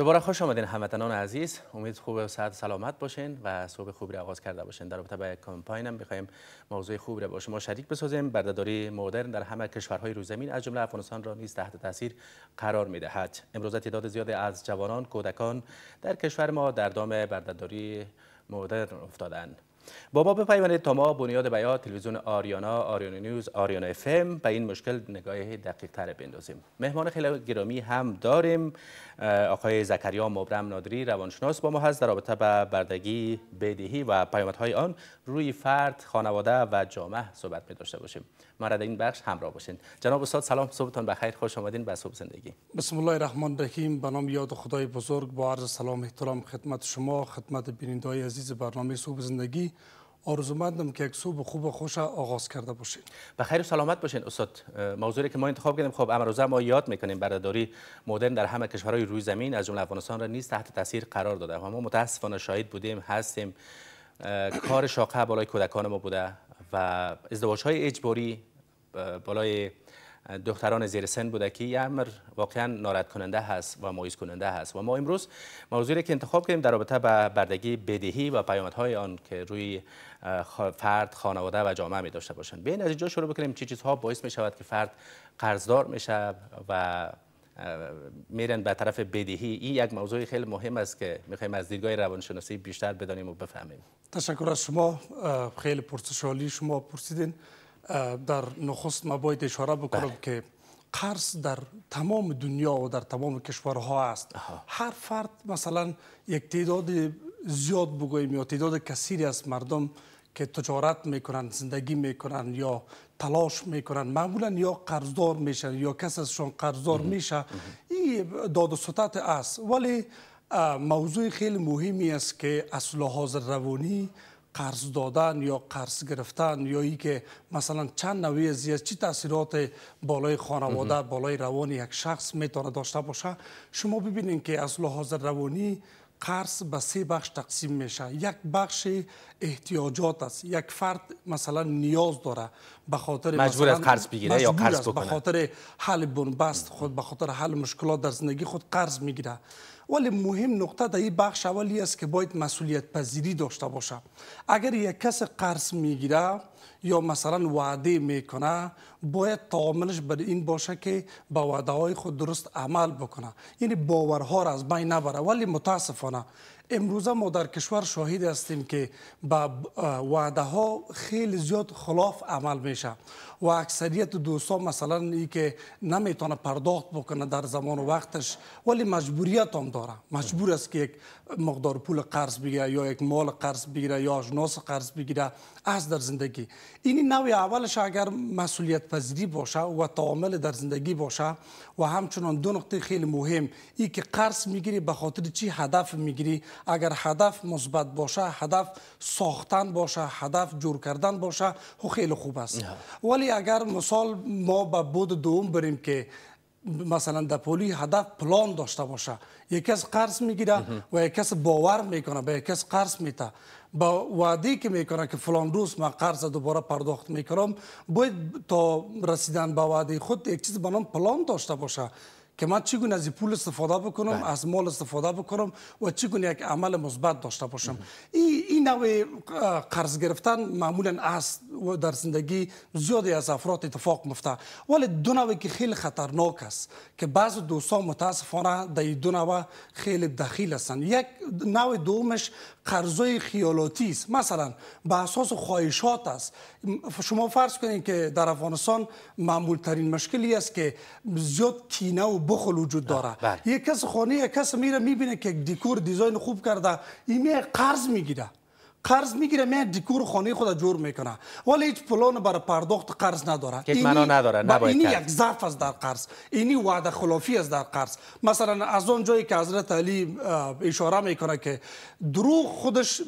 دوباره خوش آمدین هموطنان عزیز امید خوب و صحت سلامت باشین و صبح خوبی را آغاز کرده باشین در رابطه با کمپاین هم می‌خوایم موضوع خوبی را با شما شریک بسازیم بردهداری مدرن در همه کشورهای روی زمین از جمله افغانستان را نیز تحت تاثیر قرار میدهد امروز تعداد زیاد از جوانان کودکان در کشور ما در دام بردهداری مدرن افتادند با ما بپیوندید تا ما بنیاد بیا تلویزیون آریانا آریانا نیوز آریانا اف ام به این مشکل نگاه دقیق تر بندازیم مهمان خیلی گرامی هم داریم آقای زکریا مبرم نادری روانشناس با ما هست در رابطه به بردگی بدهی و های آن روی فرد خانواده و جامعه صحبت می باشیم ما در این بخش همراه باشین جناب استاد سلام صبحتان بخیر خوش آمدین به صبح زندگی بسم الله الرحمن الرحیم به نام یاد خدای بزرگ با عرض سلام احترام خدمت شما خدمت بینندگان عزیز برنامه صبح زندگی آرزومندم که یک صبح خوب و خوش آغاز کرده باشید به خیر و سلامت باشین استاد موضوعی که ما انتخاب کردیم خب امروزه ما یاد میکنیم برادری مدرن در همه کشورهای روی زمین از جمله افغانستان را نیز تحت تاثیر قرار داده و ما متاسفانه شاهد بودیم هستیم کار شاقه بالای کودکان ما بوده و ازدواج های اجباری بالای دختران زیر سن بوده که یه امر واقعا نارد کننده هست و مایوس کننده هست و ما امروز موضوعی که انتخاب کردیم در رابطه با بردگی بدهی و پیامدهای آن که روی فرد خانواده و جامعه می داشته باشند بیاین از اینجا شروع بکنیم چه چیزها باعث می شود که فرد قرضدار میشه و میرن به طرف بدهی این یک موضوع خیلی مهم است که میخوایم از دیدگاه روانشناسی بیشتر بدانیم و بفهمیم تشکر از شما خیلی پرسشالی شما پرسیدین در نخست ما باید اشاره بکنم بله. که قرض در تمام دنیا و در تمام کشورها است هر فرد مثلا یک تعداد زیاد بگوییم یا تعداد کثیری از مردم که تجارت میکنند زندگی میکنن یا تلاش میکنن معمولا یا قرضدار میشن یا کس ازشون قرضدار میشه این داد و ستت است ولی موضوع خیلی مهمی است که اصل حاضر روانی قرض دادن یا قرض گرفتن یا ای که مثلا چند نوعی از چی تاثیرات بالای خانواده بالای روانی یک شخص میتونه داشته باشه شما ببینید که از لحاظ روانی قرض به سه بخش تقسیم میشه یک بخش احتیاجات است یک فرد مثلا نیاز داره به مجبور از قرض بگیره یا قرض بکنه به خاطر حل بنبست خود به خاطر حل مشکلات در زندگی خود قرض میگیره ولی مهم نقطه در این بخش اولی است که باید مسئولیت پذیری داشته باشه اگر یک کس قرض میگیره یا مثلا وعده میکنه باید تعاملش بر این باشه که با وعده های خود درست عمل بکنه یعنی باورها را از بین نبره ولی متاسفانه امروزه ما در کشور شاهد هستیم که به وعده ها خیلی زیاد خلاف عمل میشه و اکثریت دوستان مثلا ای که نمیتونه پرداخت بکنه در زمان و وقتش ولی مجبوریت هم داره مجبور است که یک مقدار پول قرض بگیره یا یک مال قرض بگیره یا اجناس قرض بگیره از در زندگی این نوع اولش اگر مسئولیت پذیری باشه و تعامل در زندگی باشه و همچنان دو نقطه خیلی مهم ای که قرض میگیری به خاطر چی هدف میگیری اگر هدف مثبت باشه، هدف ساختن باشه، هدف جور کردن باشه، خیلی خوب است ولی اگر مثال ما ما بود دوم بریم که مثلا در پولی هدف پلان داشته باشه یک کس قرض میگیره و یک کس باور میکنه به یک کس قرض میته با وعده که میکنه که فلان روز من قرض دوباره پرداخت میکنم باید تا رسیدن به وعده خود یک چیز به پلان داشته باشه که من چگونه از پول استفاده بکنم بله. از مال استفاده بکنم و چگونه یک عمل مثبت داشته باشم این ای نوع قرض گرفتن معمولا از و در زندگی زیادی از افراد اتفاق مفته ولی دو نوع که خیلی خطرناک است که بعض دوستان متاسفانه در دو نوع خیلی دخیل هستند یک نوع دومش قرضای خیالاتی است مثلا به اساس خواهشات است شما فرض کنید که در افغانستان معمول ترین مشکلی است که زیاد کینه و بخل وجود داره بله. یک کس خانه یک کس میره میبینه که دیکور دیزاین خوب کرده ایمه قرض میگیره قرض میگیره میاد دیکور خانه خود جور میکنه ولی هیچ پلان بر پرداخت قرض نداره که معنا نداره نباید اینی یک ضعف از در قرض اینی وعده خلافی از در قرض مثلا از اون جایی که حضرت علی اشاره میکنه که دروغ خودش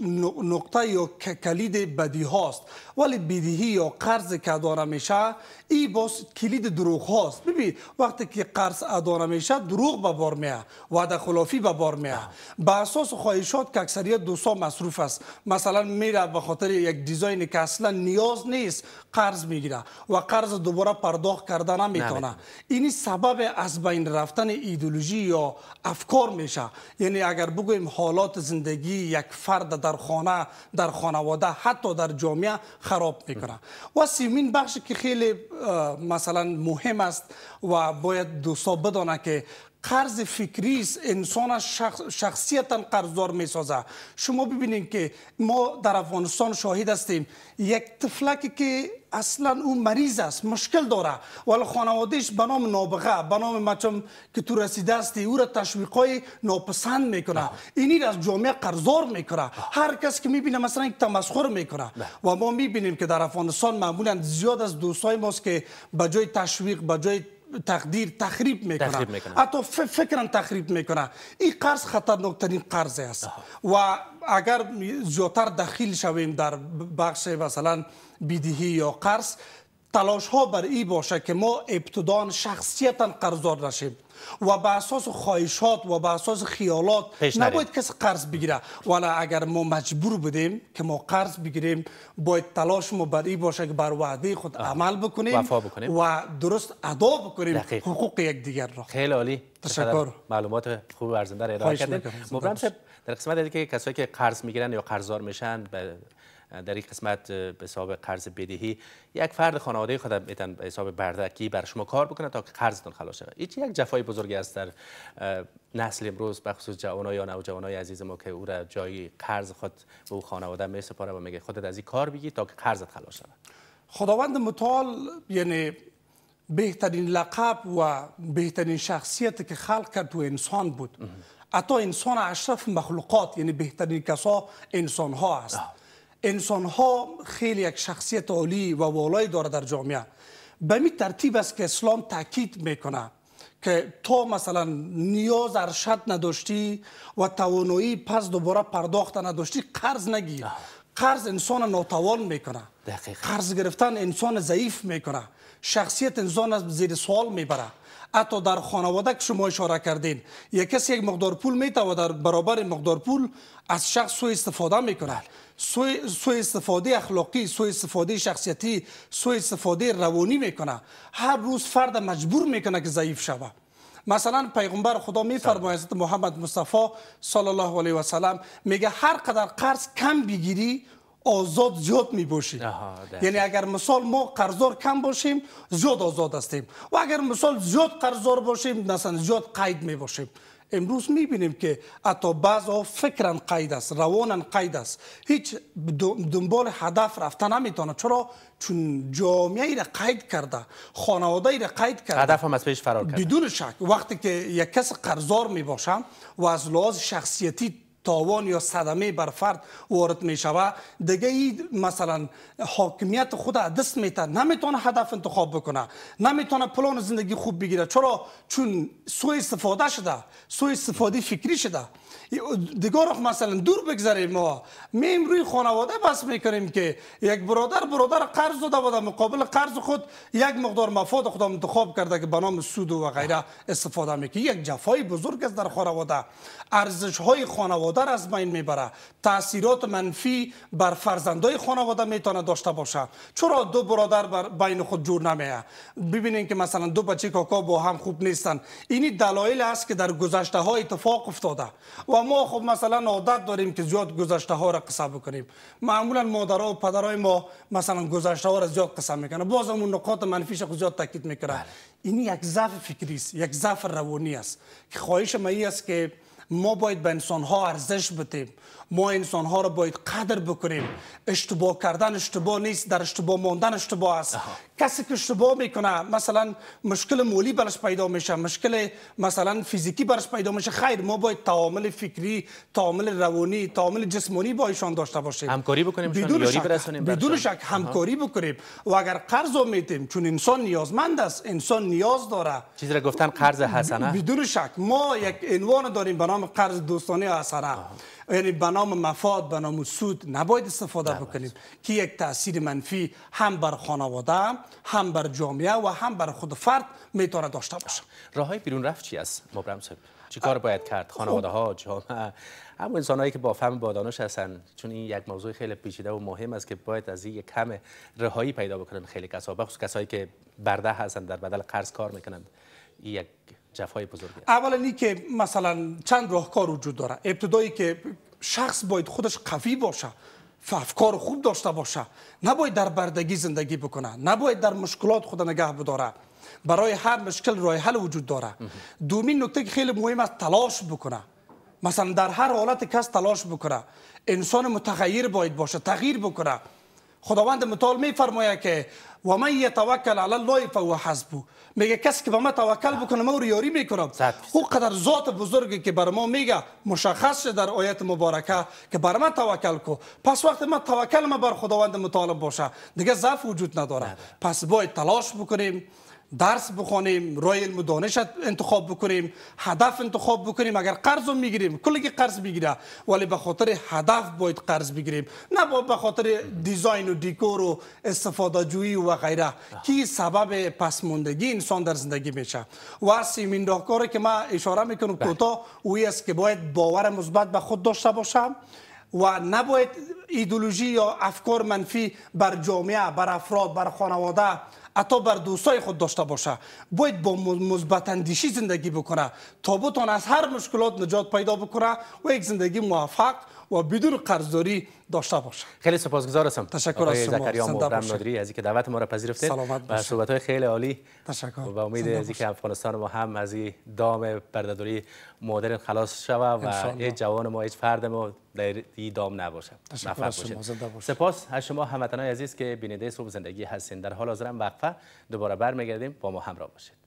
نقطه یا کلید بدی هاست ولی بدیهی یا قرض که ادا میشه ای باز کلید دروغ هاست ببین وقتی که قرض ادا میشه دروغ به بار میاد وعده خلافی به بار میاد به اساس خواهشات که اکثریت دوستا مصروف است مثلا میره به خاطر یک دیزاین که اصلا نیاز نیست قرض میگیره و قرض دوباره پرداخت کرده نمیتونه اینی سبب از بین رفتن ایدولوژی یا افکار میشه یعنی اگر بگویم حالات زندگی یک فرد در خانه در خانواده حتی در جامعه خراب میکنه و سیمین بخش که خیلی مثلا مهم است و باید دوستا بدانه که قرض فکری است انسان شخص شخصیتا قرضدار می شما ببینید که ما در افغانستان شاهد هستیم یک طفلکی که اصلا او مریض است مشکل داره ولی خانوادهش به نام نابغه به نام مچم که تو رسیده استی او را های ناپسند میکنه اینی از جامعه قرضدار میکنه هر کس که میبینه مثلا یک تمسخر میکنه بله. و ما میبینیم که در افغانستان معمولا زیاد از دوستای ماست که به جای تشویق به جای تقدیر تخریب میکنه حتی فکر تخریب میکنه این قرض نکترین قرض است و اگر زیادتر دخیل شویم در بخش مثلا بدهی یا قرض تلاش ها بر ای باشه که ما ابتدان شخصیتا قرضدار نشیم و به اساس خواهشات و به اساس خیالات نباید کسی قرض بگیره ولی اگر ما مجبور بودیم که ما قرض بگیریم باید تلاش ما بر ای باشه که بر وعده خود عمل بکنیم, وفا بکنیم. و درست ادا بکنیم حقوق یک دیگر را خیلی عالی تشکر معلومات خوب ارزنده را ارائه کردید مبرم در قسمت دیگه کسایی که قرض میگیرن یا قرضدار میشن به در این قسمت به حساب قرض بدهی یک فرد خانواده خود به حساب بردکی بر شما کار بکنه تا قرضتون خلاص شود این یک جفای بزرگی است در نسل امروز به خصوص جوانای یا نوجوانای عزیز ما که او را جای قرض خود به خانواده می سپاره و میگه خودت از این کار بگی تا که قرضت خلاص شود خداوند متعال یعنی بهترین لقب و بهترین شخصیت که خلق کرد تو انسان بود اتا انسان اشرف مخلوقات یعنی بهترین کسا انسان ها است انسان ها خیلی یک شخصیت عالی و والای داره در جامعه به می ترتیب است که اسلام تاکید میکنه که تو مثلا نیاز ارشد نداشتی و توانایی پس دوباره پرداخت نداشتی قرض نگیر قرض انسان ناتوان میکنه قرض گرفتن انسان ضعیف میکنه شخصیت انسان از زیر سوال میبره حتی در خانواده که شما اشاره کردین یک کسی یک مقدار پول میتوه در برابر مقدار پول از شخص سوء استفاده میکنه سوء استفاده اخلاقی سوء استفاده شخصیتی سوء استفاده روانی میکنه هر روز فرد مجبور میکنه که ضعیف شوه مثلا پیغمبر خدا میفرماید محمد مصطفی صلی الله علیه و سلم میگه هر قدر قرض کم بگیری آزاد زیاد باشید یعنی اگر مثال ما قرضدار کم باشیم زیاد آزاد هستیم و اگر مثال زیاد قرضدار باشیم مثلا زیاد قید باشیم امروز میبینیم که حتی بعض ها فکرن قید است روانن قید است هیچ دنبال هدف رفته نمیتونه چرا چون جامعه را قید کرده خانواده را قید کرده هدف هم از پیش فرار کرده بدون شک وقتی که یک کس می میباشم و از لحاظ شخصیتی تاوان یا صدمه بر فرد وارد می شود دیگه ای مثلا حاکمیت خود دست میتن نمیتونه هدف انتخاب بکنه نمیتونه پلان زندگی خوب بگیره چرا چون سوء استفاده شده سوء استفاده فکری شده دیگه مثلا دور بگذاریم ما میم روی خانواده بس می میکنیم که یک برادر برادر قرض داده بوده مقابل قرض خود یک مقدار مفاد خود انتخاب کرده که به نام سود و غیره استفاده میکنه یک جفای بزرگ است در خانواده ارزش های خانواده خانواده از بین میبره تاثیرات منفی بر فرزندای خانواده میتونه داشته باشه چرا دو برادر بر بین خود جور نمیه ببینین که مثلا دو بچه کاکا با هم خوب نیستن اینی دلایل است که در گذشته ها اتفاق افتاده و ما خب مثلا عادت داریم که زیاد گذشته ها را قصه بکنیم معمولا مادرها و پدرای ما مثلا گذشته ها را زیاد قصه میکنه باز هم نقاط منفیش خود زیاد تاکید میکنه بله. این یک ضعف فکری است یک ضعف روانی است که خواهش ما است که ما باید به انسان ها ارزش بتیم ما انسان ها را باید قدر بکنیم اشتباه کردن اشتباه نیست در اشتباه ماندن اشتباه است کسی که اشتباه میکنه مثلا مشکل مولی برش پیدا میشه مشکل مثلا فیزیکی برش پیدا میشه خیر ما باید تعامل فکری تعامل روانی تعامل جسمانی با ایشان داشته باشیم همکاری بکنیم بدون شک, بدون شک همکاری بکنیم و اگر قرض میتیم چون انسان نیازمند است انسان نیاز داره چیزی را گفتن قرض حسنه بدون شک ما یک عنوان داریم به نام قرض دوستانه حسنه یعنی به نام مفاد به نام سود نباید استفاده بکنیم که یک تاثیر منفی هم بر خانواده هم بر جامعه و هم بر خود فرد میتونه داشته باشه راه های بیرون رفت چی است مبرم صاحب چی کار باید کرد خب. خانواده ها جامعه هم انسانهایی که با فهم با دانش هستن چون این یک موضوع خیلی پیچیده و مهم است که باید از این کم رهایی پیدا بکنن خیلی کسا بخصوص کسایی که برده هستند در بدل قرض کار میکنند یک جفای بزرگی است اولا که مثلا چند راهکار وجود داره ابتدایی که شخص باید خودش قوی باشه و افکار خوب داشته باشه نباید در بردگی زندگی بکنه نباید در مشکلات خود نگه بداره برای هر مشکل راه حل وجود داره دومین نکته که خیلی مهم است تلاش بکنه مثلا در هر حالت کس تلاش بکنه انسان متغیر باید باشه تغییر بکنه خداوند متعال میفرماید که و من یتوکل علی الله فهو حسبه میگه کسی که به ما توکل بکنه ما او یاری میکنم او قدر ذات بزرگی که بر ما میگه مشخص شده در آیت مبارکه که بر من توکل کو پس وقتی ما توکل ما بر خداوند متعال باشه دیگه ضعف وجود نداره پس باید تلاش بکنیم درس بخوانیم روی علم دانش انتخاب بکنیم هدف انتخاب بکنیم اگر قرض رو میگیریم کلی که قرض بگیره ولی به خاطر هدف باید قرض بگیریم نه به خاطر دیزاین و دیکور و استفاده جویی و غیره کی سبب پس موندگی انسان در زندگی میشه و سیمین راهکاری که ما اشاره میکنم کوتاه بله. اوی است که باید باور مثبت به خود داشته باشم و نباید ایدولوژی یا افکار منفی بر جامعه بر افراد بر خانواده تا بر دوستای خود داشته باشه باید با مثبت اندیشی زندگی بکنه تا بتونه از هر مشکلات نجات پیدا بکنه و یک زندگی موفق و بدون قرضداری داشته باشه خیلی سپاسگزار هستم تشکر از شما زکریا مبرم نادری از اینکه دعوت ما را پذیرفتید سلامت و صحبت های خیلی عالی تشکر و امید از اینکه افغانستان ما هم از این دام بردداری مدرن خلاص شوه و هیچ جوان ما هیچ فرد ما در این دام نباشه تشکر از شما سپاس از شما هموطنان عزیز که بیننده صبح زندگی هستین در حال حاضر وقفه دوباره برمیگردیم با ما همراه باشید